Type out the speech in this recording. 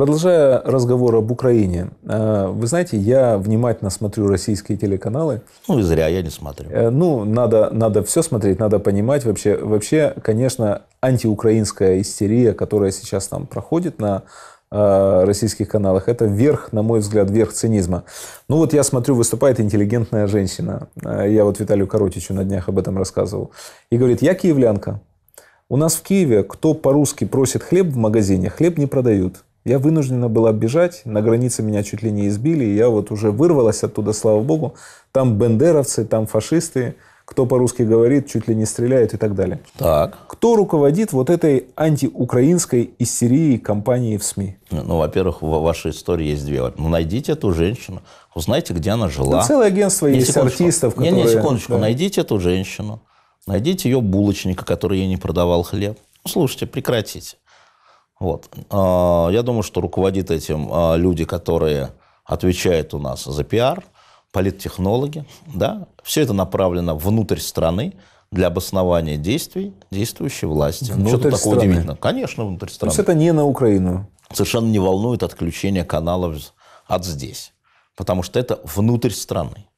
Продолжая разговор об Украине, э, вы знаете, я внимательно смотрю российские телеканалы. Ну и зря, я не смотрю. Э, ну, надо, надо все смотреть, надо понимать вообще. Вообще, конечно, антиукраинская истерия, которая сейчас там проходит на э, российских каналах. Это верх, на мой взгляд, верх цинизма. Ну вот я смотрю, выступает интеллигентная женщина. Я вот Виталию Коротичу на днях об этом рассказывал. И говорит, я киевлянка. У нас в Киеве, кто по-русски просит хлеб в магазине, хлеб не продают. Я вынуждена была бежать, на границе меня чуть ли не избили, и я вот уже вырвалась оттуда, слава богу. Там бендеровцы, там фашисты, кто по-русски говорит, чуть ли не стреляют и так далее. Так. Кто руководит вот этой антиукраинской истерией кампании в СМИ? Ну, во-первых, в вашей истории есть две. Ну, найдите эту женщину, узнайте, где она жила. Да ну, целое агентство не, есть артистов, которые... Не, не, секундочку. Да. Найдите эту женщину, найдите ее булочника, который ей не продавал хлеб. Ну, слушайте, прекратите. Вот. А, я думаю, что руководит этим а, люди, которые отвечают у нас за пиар, политтехнологи. Да? Все это направлено внутрь страны для обоснования действий действующей власти. Ну, внутрь Что-то такого страны. удивительного. Конечно, внутрь страны. То есть это не на Украину. Совершенно не волнует отключение каналов от здесь. Потому что это внутрь страны.